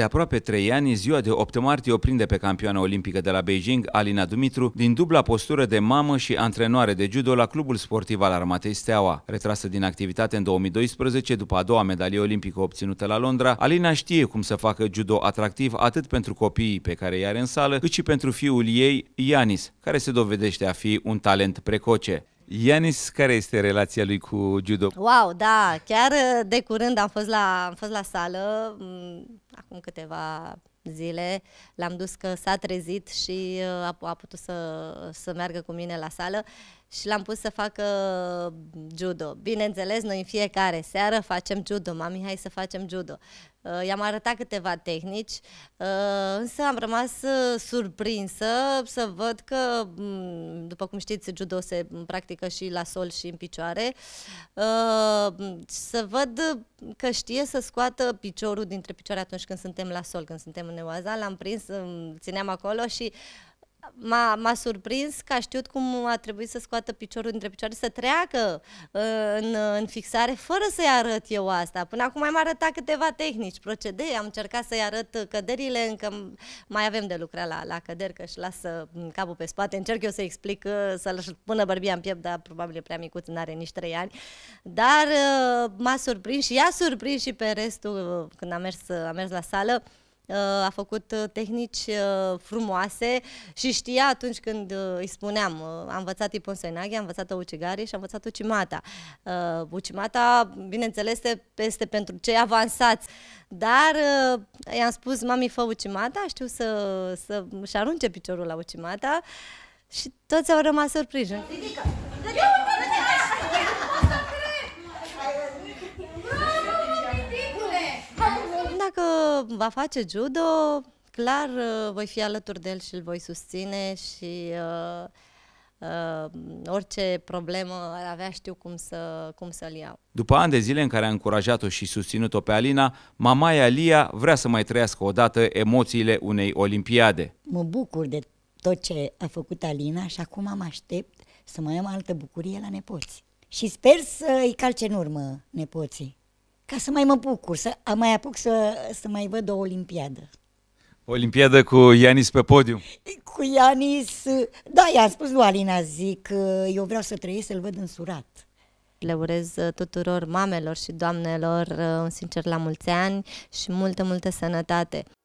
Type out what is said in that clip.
De aproape trei ani, ziua de 8 martie o prinde pe campioana olimpică de la Beijing, Alina Dumitru, din dubla postură de mamă și antrenoare de judo la Clubul Sportiv al Armatei Steaua. Retrasă din activitate în 2012, după a doua medalie olimpică obținută la Londra, Alina știe cum să facă judo atractiv atât pentru copiii pe care i are în sală, cât și pentru fiul ei, Ianis, care se dovedește a fi un talent precoce. Ianis, care este relația lui cu judo? Wow, da, chiar uh, de curând am fost la, am fost la sală, mm, acum câteva zile, l-am dus că s-a trezit și uh, a, a putut să, să meargă cu mine la sală și l-am pus să facă mm, judo. Bineînțeles, noi în fiecare seară facem judo. Mami, hai să facem judo. Uh, i-am arătat câteva tehnici, uh, însă am rămas uh, surprinsă să văd că, mm, după cum știți, judo se practică și la sol și în picioare, să văd că știe să scoată piciorul dintre picioare atunci când suntem la sol, când suntem în neoaza. L-am prins, țineam acolo și m-a, m-a surprins că a știut cum a trebuit să scoată piciorul între picioare, să treacă uh, în, în fixare, fără să-i arăt eu asta. Până acum am arătat câteva tehnici, procedee, am încercat să-i arăt căderile, încă mai avem de lucrat la, la căderi, că își lasă mm, capul pe spate. Încerc eu să explic, uh, să-l pună bărbia în piept, dar probabil e prea micuț, nu are nici trei ani. Dar uh, m-a surprins și i-a surprins și pe restul când a mers, a mers la sală. Uh, a făcut uh, tehnici uh, frumoase și știa atunci când îi spuneam, a învățat Ipon Soinaghi, a învățat Ucigari și a învățat Ucimata. Ucimata, bineînțeles, este pentru cei avansați, dar i-am spus, mami, fă Ucimata, știu să, să și arunce piciorul la Ucimata și toți au rămas surprinși. Ridică! Ridică! va face judo, clar uh, voi fi alături de el și îl voi susține și uh, uh, orice problemă ar avea știu cum, să, cum să-l iau. După ani de zile în care a încurajat-o și susținut-o pe Alina, mamaia Lia vrea să mai trăiască odată emoțiile unei olimpiade. Mă bucur de tot ce a făcut Alina și acum mă aștept să mai am altă bucurie la nepoți. Și sper să-i calce în urmă nepoții ca să mai mă bucur, să mai apuc să, să mai văd o olimpiadă. O olimpiadă cu Ianis pe podium. Cu Ianis, da, i-am spus lui Alina, zic, eu vreau să trăiesc, să-l văd însurat. Le urez uh, tuturor mamelor și doamnelor uh, sincer la mulți ani și multă, multă sănătate.